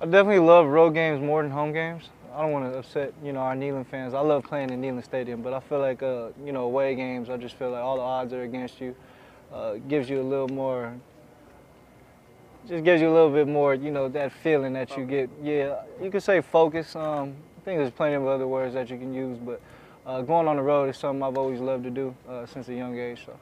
I definitely love road games more than home games. I don't want to upset, you know, our Neyland fans. I love playing in Neyland Stadium, but I feel like, uh, you know, away games, I just feel like all the odds are against you. Uh, gives you a little more, just gives you a little bit more, you know, that feeling that you get. Yeah, you could say focus. Um, I think there's plenty of other words that you can use, but uh, going on the road is something I've always loved to do uh, since a young age. So.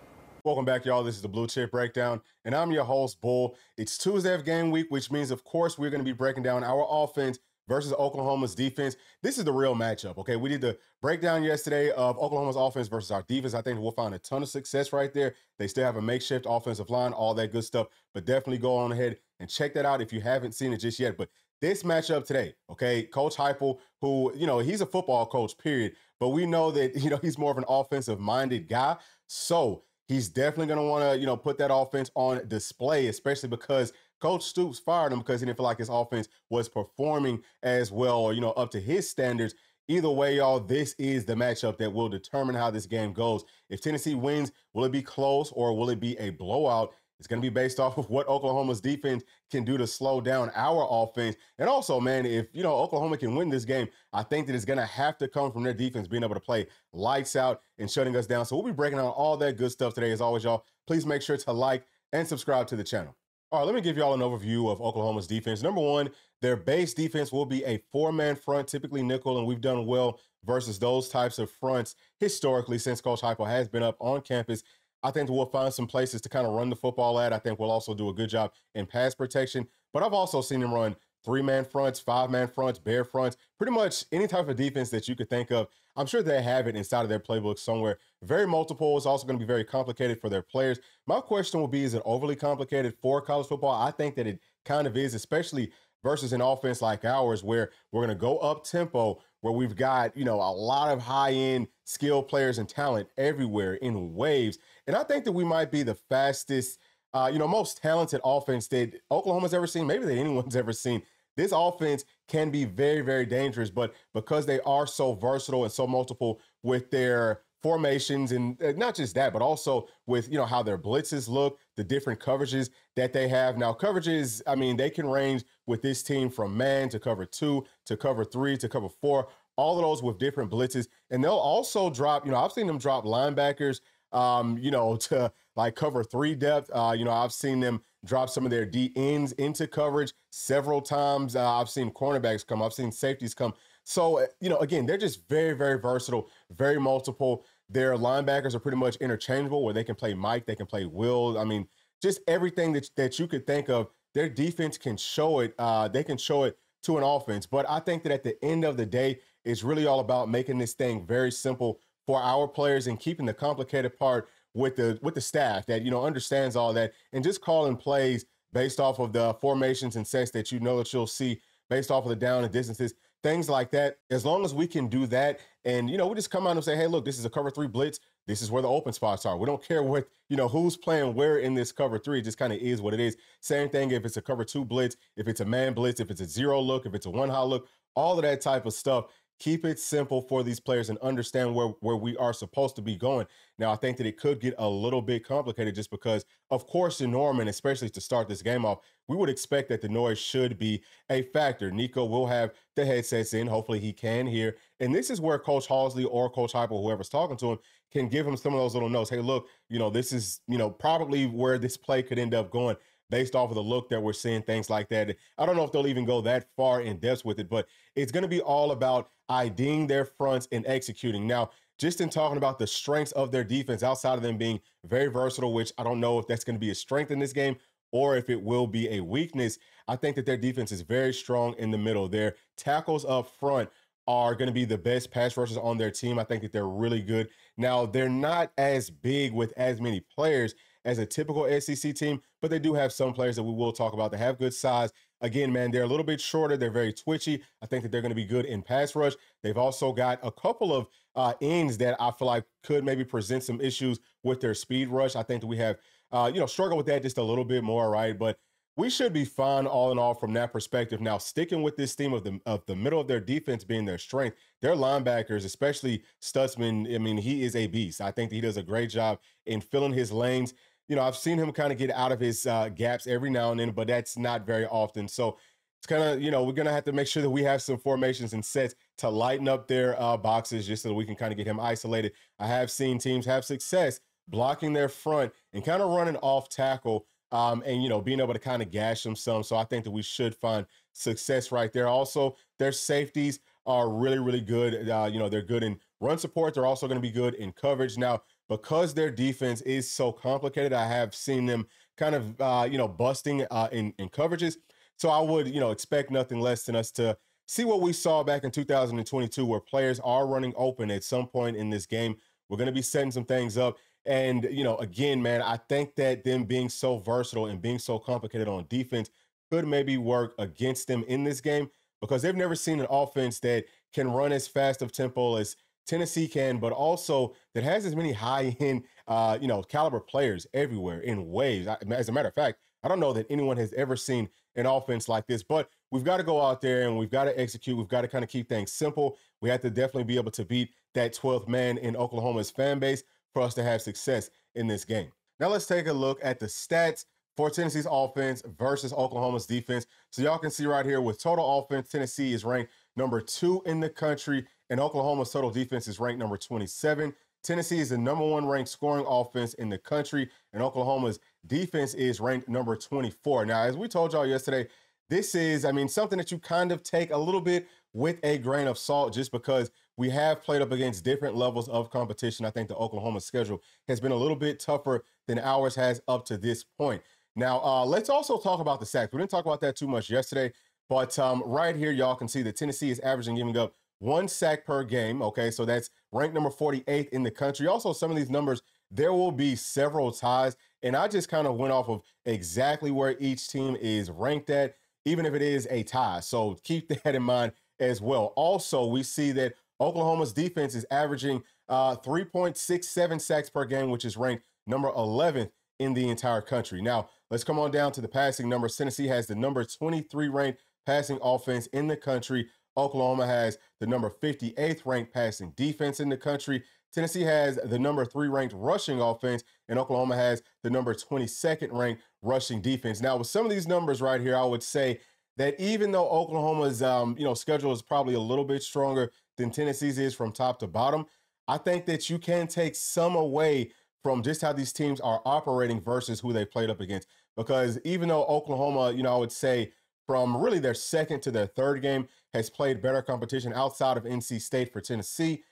Welcome back, y'all. This is the Blue Chip Breakdown, and I'm your host, Bull. It's Tuesday of game week, which means, of course, we're going to be breaking down our offense versus Oklahoma's defense. This is the real matchup, okay? We did the breakdown yesterday of Oklahoma's offense versus our defense. I think we'll find a ton of success right there. They still have a makeshift offensive line, all that good stuff, but definitely go on ahead and check that out if you haven't seen it just yet. But this matchup today, okay, Coach Heifel, who, you know, he's a football coach, period, but we know that, you know, he's more of an offensive minded guy. So, He's definitely going to want to, you know, put that offense on display, especially because Coach Stoops fired him because he didn't feel like his offense was performing as well or, you know, up to his standards. Either way, y'all, this is the matchup that will determine how this game goes. If Tennessee wins, will it be close or will it be a blowout? It's going to be based off of what Oklahoma's defense can do to slow down our offense. And also, man, if you know Oklahoma can win this game, I think that it's going to have to come from their defense being able to play lights out and shutting us down. So we'll be breaking down all that good stuff today. As always, y'all, please make sure to like and subscribe to the channel. All right, let me give y'all an overview of Oklahoma's defense. Number one, their base defense will be a four man front, typically nickel, and we've done well versus those types of fronts historically since Coach Heupel has been up on campus I think we'll find some places to kind of run the football at. I think we'll also do a good job in pass protection. But I've also seen him run three man fronts, five man fronts, bare fronts, pretty much any type of defense that you could think of. I'm sure they have it inside of their playbook somewhere. Very multiple. It's also going to be very complicated for their players. My question will be is it overly complicated for college football? I think that it kind of is, especially versus an offense like ours where we're going to go up tempo where we've got, you know, a lot of high-end skill players and talent everywhere in waves. And I think that we might be the fastest, uh, you know, most talented offense that Oklahoma's ever seen, maybe that anyone's ever seen. This offense can be very, very dangerous, but because they are so versatile and so multiple with their formations and uh, not just that but also with you know how their blitzes look the different coverages that they have now coverages i mean they can range with this team from man to cover two to cover three to cover four all of those with different blitzes. And they'll also drop, you know, I've seen them drop linebackers, um, you know, to like cover three depth. Uh, you know, I've seen them drop some of their D ends into coverage several times. Uh, I've seen cornerbacks come, I've seen safeties come. So, uh, you know, again, they're just very, very versatile, very multiple. Their linebackers are pretty much interchangeable where they can play Mike, they can play Will. I mean, just everything that, that you could think of, their defense can show it. Uh, they can show it to an offense. But I think that at the end of the day, it's really all about making this thing very simple for our players and keeping the complicated part with the with the staff that you know understands all that and just calling plays based off of the formations and sets that you know that you'll see based off of the down and distances things like that as long as we can do that and you know we just come out and say hey look this is a cover three blitz this is where the open spots are we don't care what you know who's playing where in this cover three it just kind of is what it is same thing if it's a cover two blitz if it's a man blitz if it's a zero look if it's a one high look all of that type of stuff keep it simple for these players and understand where, where we are supposed to be going. Now, I think that it could get a little bit complicated just because, of course, in Norman, especially to start this game off, we would expect that the noise should be a factor. Nico will have the headsets in. Hopefully, he can hear. And this is where Coach Halsley or Coach Hype whoever's talking to him can give him some of those little notes. Hey, look, you know, this is, you know, probably where this play could end up going based off of the look that we're seeing, things like that. I don't know if they'll even go that far in depth with it, but it's going to be all about IDing their fronts and executing. Now, just in talking about the strengths of their defense outside of them being very versatile, which I don't know if that's going to be a strength in this game or if it will be a weakness. I think that their defense is very strong in the middle. Their tackles up front are going to be the best pass rushers on their team. I think that they're really good. Now, they're not as big with as many players as a typical SEC team, but they do have some players that we will talk about that have good size. Again, man, they're a little bit shorter. They're very twitchy. I think that they're going to be good in pass rush. They've also got a couple of uh, ends that I feel like could maybe present some issues with their speed rush. I think that we have, uh, you know, struggle with that just a little bit more, right? But we should be fine all in all from that perspective. Now, sticking with this theme of the of the middle of their defense being their strength, their linebackers, especially Stutzman, I mean, he is a beast. I think he does a great job in filling his lanes you know, I've seen him kind of get out of his uh, gaps every now and then, but that's not very often. So it's kind of, you know, we're going to have to make sure that we have some formations and sets to lighten up their uh, boxes just so we can kind of get him isolated. I have seen teams have success blocking their front and kind of running off tackle um, and, you know, being able to kind of gash them some. So I think that we should find success right there. Also, their safeties are really, really good. Uh, you know, they're good in run support. They're also going to be good in coverage. Now, because their defense is so complicated, I have seen them kind of uh, you know busting uh, in in coverages. So I would you know expect nothing less than us to see what we saw back in 2022, where players are running open at some point in this game. We're going to be setting some things up, and you know again, man, I think that them being so versatile and being so complicated on defense could maybe work against them in this game because they've never seen an offense that can run as fast of tempo as Tennessee can, but also that has as many high end, uh, you know, caliber players everywhere in waves. as a matter of fact, I don't know that anyone has ever seen an offense like this, but we've got to go out there and we've got to execute. We've got to kind of keep things simple. We have to definitely be able to beat that 12th man in Oklahoma's fan base for us to have success in this game. Now let's take a look at the stats for Tennessee's offense versus Oklahoma's defense. So y'all can see right here with total offense, Tennessee is ranked number two in the country and Oklahoma's total defense is ranked number 27. Tennessee is the number one ranked scoring offense in the country, and Oklahoma's defense is ranked number 24. Now, as we told y'all yesterday, this is, I mean, something that you kind of take a little bit with a grain of salt just because we have played up against different levels of competition. I think the Oklahoma schedule has been a little bit tougher than ours has up to this point. Now, uh, let's also talk about the sacks. We didn't talk about that too much yesterday, but um, right here, y'all can see that Tennessee is averaging giving up one sack per game. Okay, so that's ranked number 48th in the country. Also, some of these numbers, there will be several ties. And I just kind of went off of exactly where each team is ranked at, even if it is a tie. So keep that in mind as well. Also, we see that Oklahoma's defense is averaging uh, 3.67 sacks per game, which is ranked number 11th in the entire country. Now, let's come on down to the passing numbers. Tennessee has the number 23 ranked passing offense in the country. Oklahoma has the number 58th ranked passing defense in the country. Tennessee has the number three ranked rushing offense, and Oklahoma has the number 22nd ranked rushing defense. Now, with some of these numbers right here, I would say that even though Oklahoma's um, you know schedule is probably a little bit stronger than Tennessee's is from top to bottom, I think that you can take some away from just how these teams are operating versus who they played up against. Because even though Oklahoma, you know, I would say from really their second to their third game has played better competition outside of NC State for Tennessee.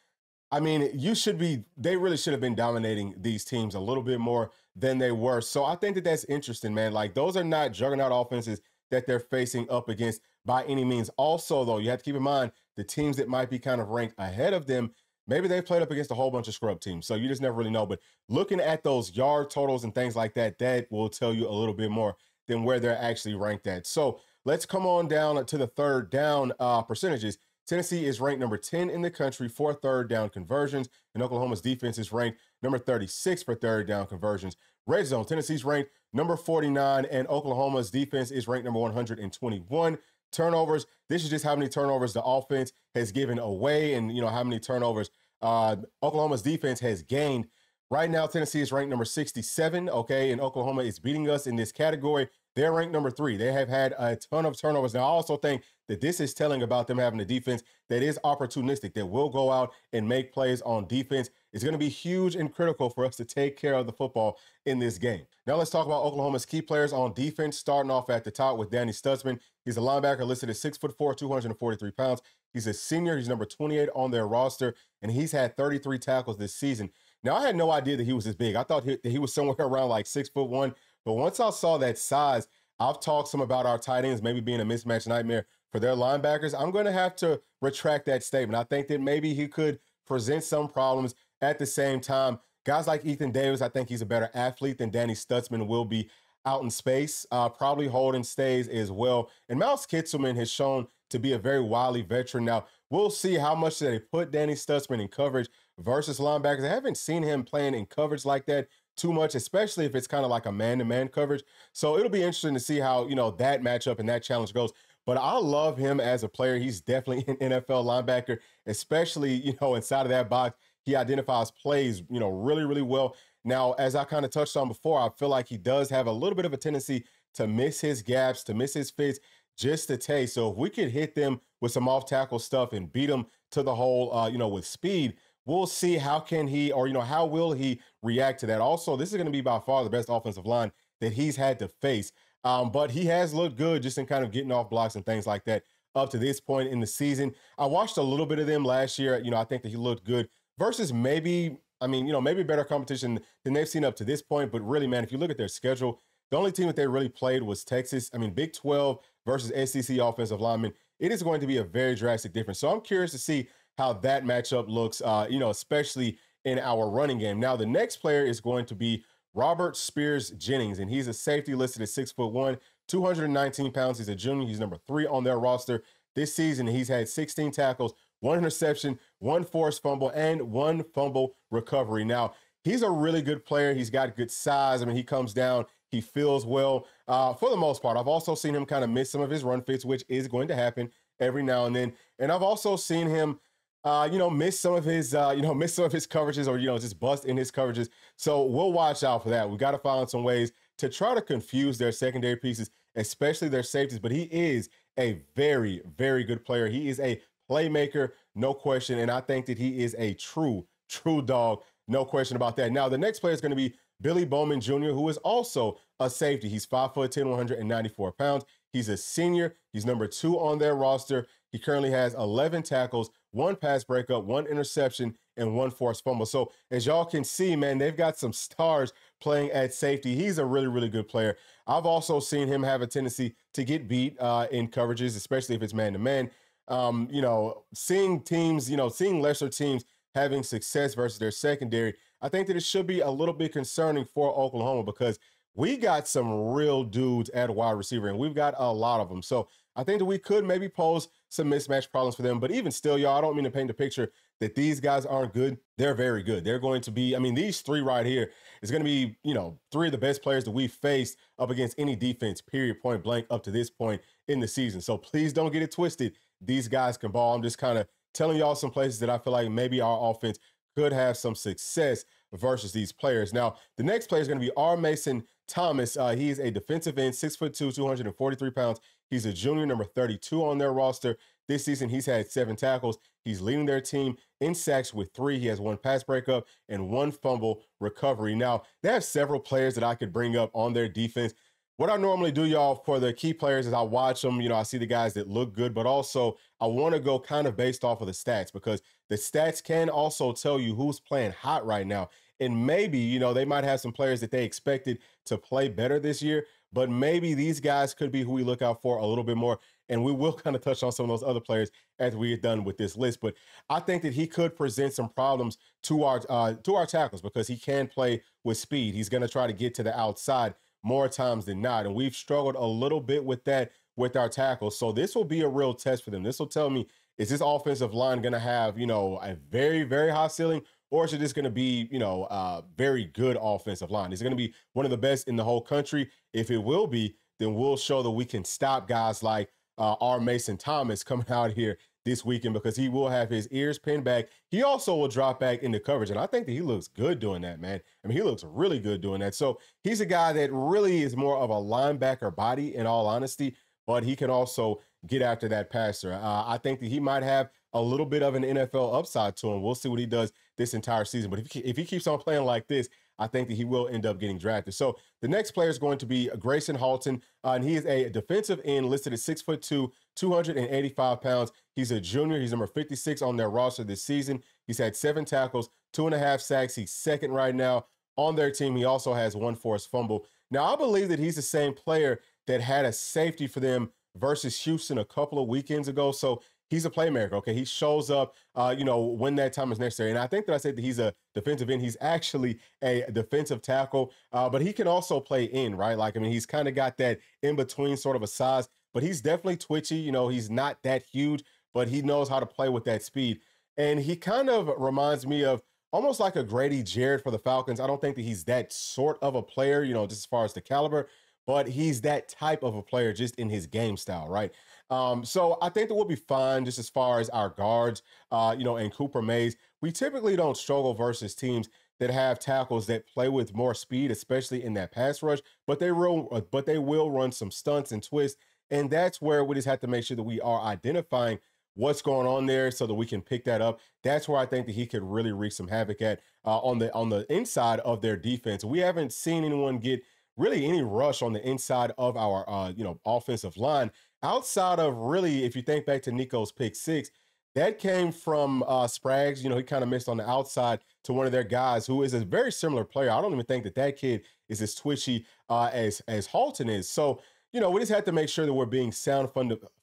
I mean, you should be, they really should have been dominating these teams a little bit more than they were. So I think that that's interesting, man. Like, those are not juggernaut offenses that they're facing up against by any means. Also, though, you have to keep in mind the teams that might be kind of ranked ahead of them, maybe they played up against a whole bunch of scrub teams. So you just never really know. But looking at those yard totals and things like that, that will tell you a little bit more than where they're actually ranked at. So, Let's come on down to the third down uh, percentages. Tennessee is ranked number 10 in the country for third down conversions, and Oklahoma's defense is ranked number 36 for third down conversions. Red zone, Tennessee's ranked number 49, and Oklahoma's defense is ranked number 121. Turnovers, this is just how many turnovers the offense has given away, and you know how many turnovers uh, Oklahoma's defense has gained. Right now, Tennessee is ranked number 67, okay, and Oklahoma is beating us in this category. They're ranked number three. They have had a ton of turnovers. And I also think that this is telling about them having a defense that is opportunistic, that will go out and make plays on defense. It's going to be huge and critical for us to take care of the football in this game. Now let's talk about Oklahoma's key players on defense, starting off at the top with Danny Stutzman. He's a linebacker listed at 6'4, 243 pounds. He's a senior. He's number 28 on their roster, and he's had 33 tackles this season. Now, I had no idea that he was this big. I thought he, that he was somewhere around like six foot one but once I saw that size, I've talked some about our tight ends maybe being a mismatch nightmare for their linebackers. I'm going to have to retract that statement. I think that maybe he could present some problems at the same time. Guys like Ethan Davis, I think he's a better athlete than Danny Stutzman will be out in space, uh, probably holding stays as well. And Miles Kitzelman has shown to be a very wily veteran. Now, we'll see how much they put Danny Stutzman in coverage versus linebackers. I haven't seen him playing in coverage like that too much, especially if it's kind of like a man to man coverage. So it'll be interesting to see how, you know, that matchup and that challenge goes. But I love him as a player. He's definitely an NFL linebacker, especially, you know, inside of that box. He identifies plays, you know, really, really well. Now, as I kind of touched on before, I feel like he does have a little bit of a tendency to miss his gaps, to miss his fits, just to taste. So if we could hit them with some off tackle stuff and beat them to the hole, uh, you know, with speed, we'll see how can he or you know how will he react to that. Also, this is going to be by far the best offensive line that he's had to face. Um, but he has looked good just in kind of getting off blocks and things like that up to this point in the season. I watched a little bit of them last year. You know, I think that he looked good versus maybe, I mean, you know, maybe better competition than they've seen up to this point. But really, man, if you look at their schedule, the only team that they really played was Texas. I mean, Big 12 versus SEC offensive lineman. It is going to be a very drastic difference. So I'm curious to see how that matchup looks, uh, you know, especially in our running game. Now, the next player is going to be Robert Spears Jennings, and he's a safety listed at six foot one, 219 pounds. He's a junior. He's number three on their roster this season. He's had 16 tackles, one interception, one forced fumble, and one fumble recovery. Now, he's a really good player. He's got good size. I mean, he comes down, he feels well uh, for the most part. I've also seen him kind of miss some of his run fits, which is going to happen every now and then. And I've also seen him uh, you know, miss some of his, uh, you know, miss some of his coverages or, you know, just bust in his coverages. So we'll watch out for that. We got to find some ways to try to confuse their secondary pieces, especially their safeties. But he is a very, very good player. He is a playmaker, no question. And I think that he is a true, true dog, no question about that. Now, the next player is going to be Billy Bowman Jr., who is also a safety. He's 5'10, 194 pounds. He's a senior. He's number two on their roster. He currently has 11 tackles, one pass breakup, one interception, and one forced fumble. So as y'all can see, man, they've got some stars playing at safety. He's a really, really good player. I've also seen him have a tendency to get beat uh, in coverages, especially if it's man to man. You know, seeing teams, you know, seeing lesser teams having success versus their secondary, I think that it should be a little bit concerning for Oklahoma because we got some real dudes at wide receiver and we've got a lot of them. So I think that we could maybe pose some mismatch problems for them. But even still, y'all, I don't mean to paint the picture that these guys aren't good. They're very good. They're going to be, I mean, these three right here is going to be, you know, three of the best players that we've faced up against any defense, period, point blank, up to this point in the season. So please don't get it twisted. These guys can ball. I'm just kind of telling y'all some places that I feel like maybe our offense could have some success versus these players. Now, the next player is going to be R. Mason Thomas. Uh, he's a defensive end, six foot two, 243 pounds. He's a junior, number 32 on their roster. This season, he's had seven tackles. He's leading their team in sacks with three. He has one pass breakup and one fumble recovery. Now, they have several players that I could bring up on their defense. What I normally do, y'all, for the key players is I watch them. You know, I see the guys that look good, but also I want to go kind of based off of the stats because the stats can also tell you who's playing hot right now. And maybe, you know, they might have some players that they expected to play better this year, but maybe these guys could be who we look out for a little bit more. And we will kind of touch on some of those other players as we are done with this list. But I think that he could present some problems to our uh, to our tackles because he can play with speed. He's going to try to get to the outside more times than not, and we've struggled a little bit with that with our tackles. So this will be a real test for them. This will tell me is this offensive line going to have you know a very very high ceiling or is it just going to be, you know, uh, very good offensive line? Is it going to be one of the best in the whole country? If it will be, then we'll show that we can stop guys like uh, our Mason Thomas coming out here this weekend because he will have his ears pinned back. He also will drop back into coverage. And I think that he looks good doing that, man. I mean, he looks really good doing that. So he's a guy that really is more of a linebacker body, in all honesty, but he can also get after that passer. Uh, I think that he might have a little bit of an NFL upside to him. We'll see what he does this entire season. But if he, if he keeps on playing like this, I think that he will end up getting drafted. So the next player is going to be Grayson Halton, uh, and he is a defensive end listed at six foot two, 285 pounds. He's a junior. He's number 56 on their roster this season. He's had seven tackles, two and a half sacks. He's second right now on their team. He also has one forced fumble. Now, I believe that he's the same player that had a safety for them versus Houston a couple of weekends ago. So he's a playmaker. Okay, he shows up, uh, you know, when that time is necessary. And I think that I said that he's a defensive end. He's actually a defensive tackle, uh, but he can also play in, right? Like I mean, he's kind of got that in between sort of a size, but he's definitely twitchy. You know, he's not that huge, but he knows how to play with that speed. And he kind of reminds me of almost like a Grady Jarrett for the Falcons. I don't think that he's that sort of a player, you know, just as far as the caliber, but he's that type of a player just in his game style, right? Um, so I think that we'll be fine just as far as our guards, uh, you know, and Cooper Mays. We typically don't struggle versus teams that have tackles that play with more speed, especially in that pass rush. But they will, uh, but they will run some stunts and twists, and that's where we just have to make sure that we are identifying what's going on there so that we can pick that up. That's where I think that he could really wreak some havoc at uh, on the on the inside of their defense. We haven't seen anyone get really any rush on the inside of our uh, you know offensive line. Outside of really, if you think back to Nico's pick six, that came from uh, Sprags. You know, he kind of missed on the outside to one of their guys who is a very similar player. I don't even think that that kid is as twitchy uh, as as Halton is. So you know, we just have to make sure that we're being sound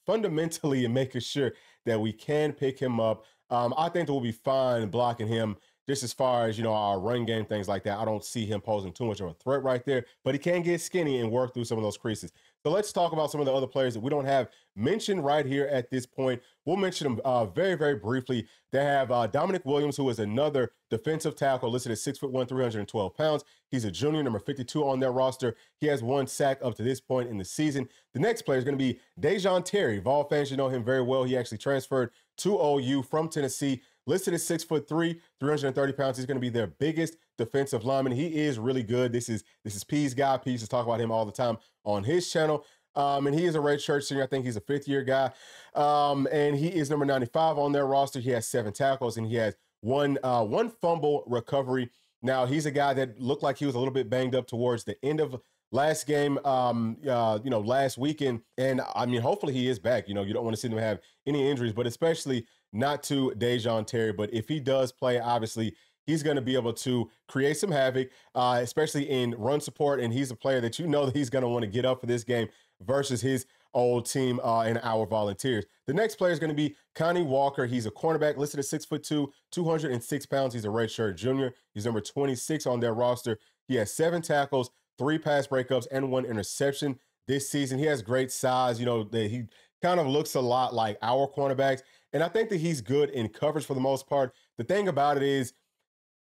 fundamentally and making sure that we can pick him up. Um, I think that we'll be fine blocking him just as far as you know our run game things like that. I don't see him posing too much of a threat right there, but he can get skinny and work through some of those creases. So let's talk about some of the other players that we don't have mentioned right here at this point. We'll mention them uh, very, very briefly. They have uh, Dominic Williams, who is another defensive tackle listed at six foot one, 312 pounds. He's a junior, number 52 on their roster. He has one sack up to this point in the season. The next player is going to be Dejon Terry. Vol fans should know him very well. He actually transferred to OU from Tennessee. Listed at six foot three, 330 pounds. He's going to be their biggest defensive lineman. He is really good. This is this is P's guy. P's is talk about him all the time on his channel. Um, and he is a redshirt senior. I think he's a fifth year guy. Um, and he is number 95 on their roster. He has seven tackles and he has one uh, one fumble recovery. Now he's a guy that looked like he was a little bit banged up towards the end of last game. Um, uh, you know, last weekend, and I mean, hopefully he is back. You know, you don't want to see them have any injuries, but especially not to Dejon Terry, but if he does play, obviously he's going to be able to create some havoc, uh, especially in run support. And he's a player that you know that he's going to want to get up for this game versus his old team uh, and our volunteers. The next player is going to be Connie Walker. He's a cornerback listed at six foot two, 206 pounds. He's a redshirt junior. He's number 26 on their roster. He has seven tackles, three pass breakups, and one interception this season. He has great size. You know, that he kind of looks a lot like our cornerbacks. And I think that he's good in coverage for the most part. The thing about it is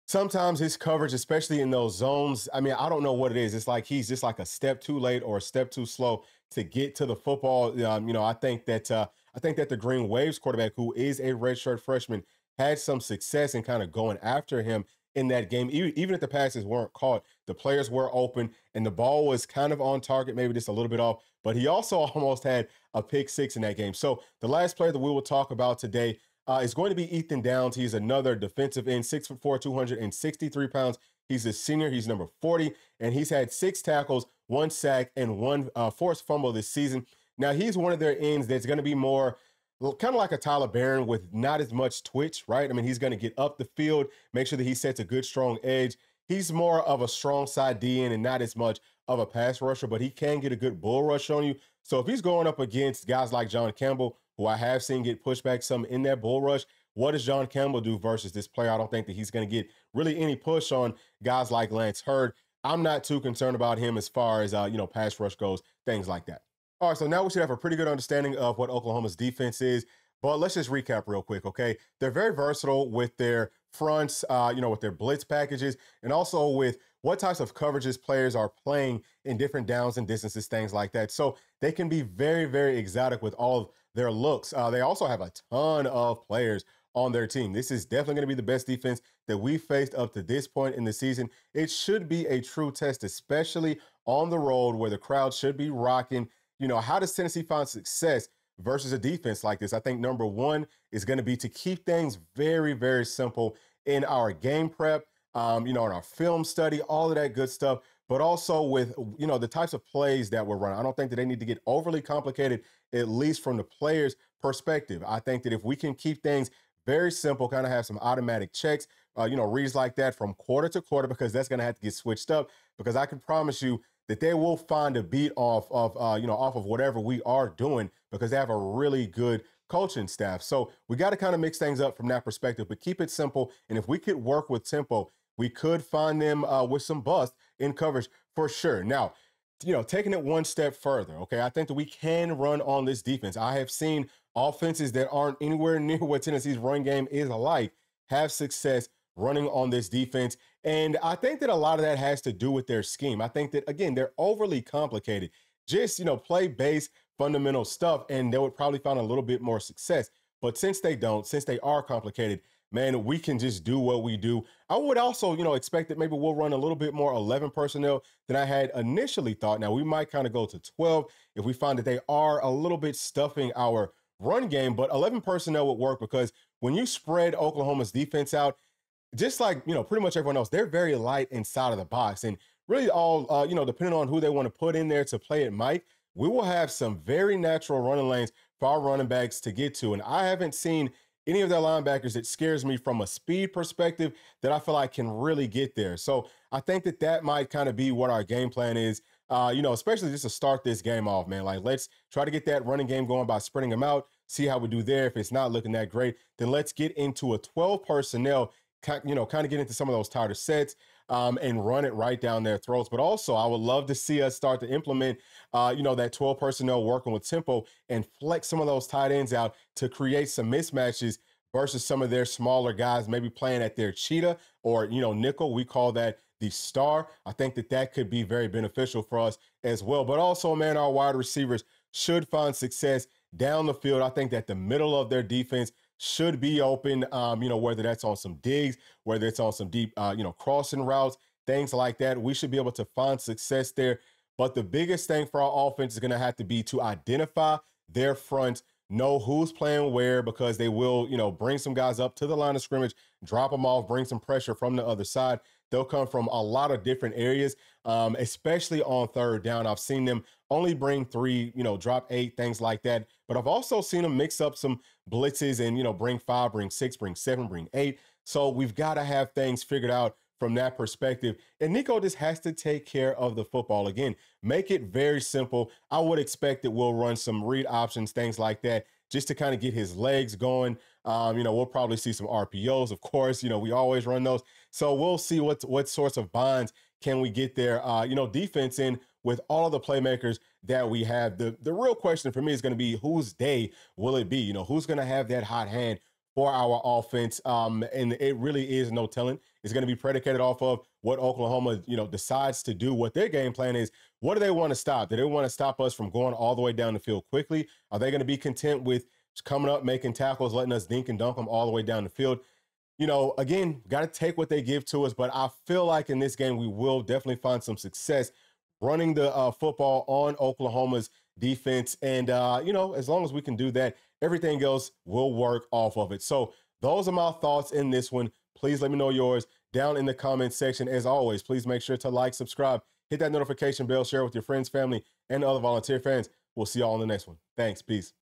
sometimes his coverage, especially in those zones, I mean, I don't know what it is. It's like he's just like a step too late or a step too slow to get to the football. Um, you know, I think that uh, I think that the Green Waves quarterback, who is a redshirt freshman, had some success in kind of going after him in that game. Even if the passes weren't caught, the players were open and the ball was kind of on target, maybe just a little bit off but he also almost had a pick six in that game. So the last player that we will talk about today uh, is going to be Ethan Downs. He's another defensive end, six foot four, 263 pounds. He's a senior. He's number 40, and he's had six tackles, one sack, and one uh, forced fumble this season. Now, he's one of their ends that's going to be more kind of like a Tyler Barron with not as much twitch, right? I mean, he's going to get up the field, make sure that he sets a good, strong edge. He's more of a strong side DN and not as much of a pass rusher, but he can get a good bull rush on you. So if he's going up against guys like John Campbell, who I have seen get pushed back some in that bull rush, what does John Campbell do versus this player? I don't think that he's going to get really any push on guys like Lance Hurd. I'm not too concerned about him as far as uh, you know pass rush goes, things like that. All right, so now we should have a pretty good understanding of what Oklahoma's defense is. But let's just recap real quick, okay? They're very versatile with their fronts, uh, you know, with their blitz packages, and also with what types of coverages players are playing in different downs and distances, things like that. So they can be very, very exotic with all of their looks. Uh, they also have a ton of players on their team. This is definitely going to be the best defense that we faced up to this point in the season. It should be a true test, especially on the road where the crowd should be rocking. You know, how does Tennessee find success versus a defense like this? I think number one is going to be to keep things very, very simple in our game prep um, you know, in our film study, all of that good stuff, but also with, you know, the types of plays that we're running. I don't think that they need to get overly complicated, at least from the player's perspective. I think that if we can keep things very simple, kind of have some automatic checks, uh, you know, reads like that from quarter to quarter, because that's going to have to get switched up. Because I can promise you that they will find a beat off of, uh, you know, off of whatever we are doing, because they have a really good coaching staff. So we got to kind of mix things up from that perspective, but keep it simple. And if we could work with tempo, we could find them uh, with some bust in coverage for sure. Now, you know, taking it one step further, okay, I think that we can run on this defense. I have seen offenses that aren't anywhere near what Tennessee's run game is like have success running on this defense. And I think that a lot of that has to do with their scheme. I think that, again, they're overly complicated. Just, you know, play base fundamental stuff, and they would probably find a little bit more success. But since they don't, since they are complicated, man, we can just do what we do. I would also, you know, expect that maybe we'll run a little bit more 11 personnel than I had initially thought. Now, we might kind of go to 12 if we find that they are a little bit stuffing our run game, but 11 personnel would work because when you spread Oklahoma's defense out, just like, you know, pretty much everyone else, they're very light inside of the box. And really, all, uh, you know, depending on who they want to put in there to play it, Mike, we will have some very natural running lanes for our running backs to get to. And I haven't seen any of their linebackers that scares me from a speed perspective that I feel like can really get there. So I think that that might kind of be what our game plan is. Uh, you know, especially just to start this game off, man. Like, let's try to get that running game going by spreading them out, see how we do there. If it's not looking that great, then let's get into a 12 personnel you know, kind of get into some of those tighter sets um, and run it right down their throats. But also, I would love to see us start to implement, uh, you know, that 12 personnel working with tempo and flex some of those tight ends out to create some mismatches versus some of their smaller guys, maybe playing at their cheetah or, you know, nickel. We call that the star. I think that that could be very beneficial for us as well. But also, man, our wide receivers should find success down the field. I think that the middle of their defense should be open. Um, you know, whether that's on some digs, whether it's on some deep, uh, you know, crossing routes, things like that. We should be able to find success there. But the biggest thing for our offense is going to have to be to identify their front, know who's playing where, because they will, you know, bring some guys up to the line of scrimmage drop them off, bring some pressure from the other side. They'll come from a lot of different areas, um, especially on third down. I've seen them only bring three, you know, drop eight, things like that. But I've also seen them mix up some blitzes and, you know, bring five, bring six, bring seven, bring eight. So we've got to have things figured out from that perspective. And Nico just has to take care of the football again. Make it very simple. I would expect that we'll run some read options, things like that just to kind of get his legs going. Um, you know, we'll probably see some RPOs, of course. You know, we always run those. So we'll see what what sorts of bonds can we get there. Uh, you know, defense in with all of the playmakers that we have. The the real question for me is going to be whose day will it be? You know, who's going to have that hot hand? for our offense. Um, and it really is no telling. It's going to be predicated off of what Oklahoma, you know, decides to do, what their game plan is. What do they want to stop? Do they want to stop us from going all the way down the field quickly? Are they going to be content with coming up, making tackles, letting us dink and dunk them all the way down the field? You know, again, got to take what they give to us, but I feel like in this game, we will definitely find some success running the uh, football on Oklahoma's defense. And, uh, you know, as long as we can do that, everything else will work off of it. So those are my thoughts in this one. Please let me know yours down in the comment section. As always, please make sure to like, subscribe, hit that notification bell, share with your friends, family, and other volunteer fans. We'll see y'all in the next one. Thanks. Peace.